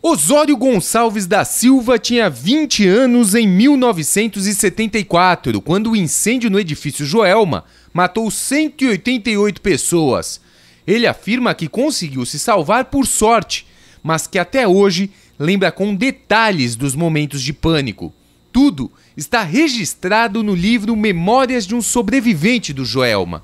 Osório Gonçalves da Silva tinha 20 anos em 1974, quando o incêndio no edifício Joelma matou 188 pessoas. Ele afirma que conseguiu se salvar por sorte, mas que até hoje lembra com detalhes dos momentos de pânico. Tudo está registrado no livro Memórias de um Sobrevivente do Joelma.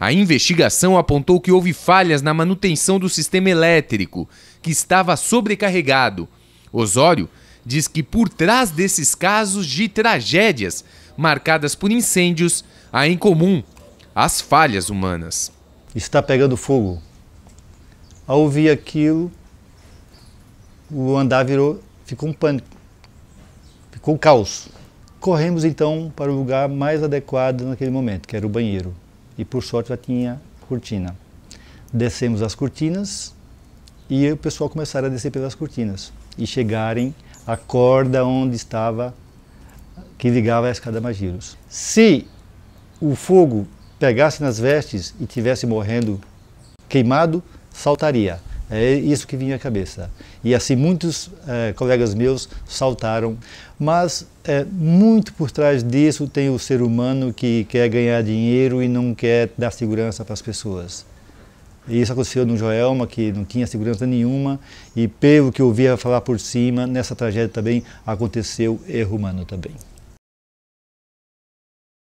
A investigação apontou que houve falhas na manutenção do sistema elétrico, que estava sobrecarregado. Osório diz que por trás desses casos de tragédias marcadas por incêndios, há em comum as falhas humanas. Está pegando fogo. Ao ouvir aquilo, o andar virou, ficou um pânico, ficou um caos. Corremos então para o lugar mais adequado naquele momento, que era o banheiro e por sorte já tinha cortina. Descemos as cortinas e o pessoal começaram a descer pelas cortinas e chegarem à corda onde estava que ligava a escada Magiros. Se o fogo pegasse nas vestes e tivesse morrendo queimado, saltaria. É isso que vinha à cabeça. E assim muitos é, colegas meus saltaram. Mas é, muito por trás disso tem o ser humano que quer ganhar dinheiro e não quer dar segurança para as pessoas. E isso aconteceu no Joelma, que não tinha segurança nenhuma, e pelo que eu ouvia falar por cima, nessa tragédia também aconteceu erro humano também.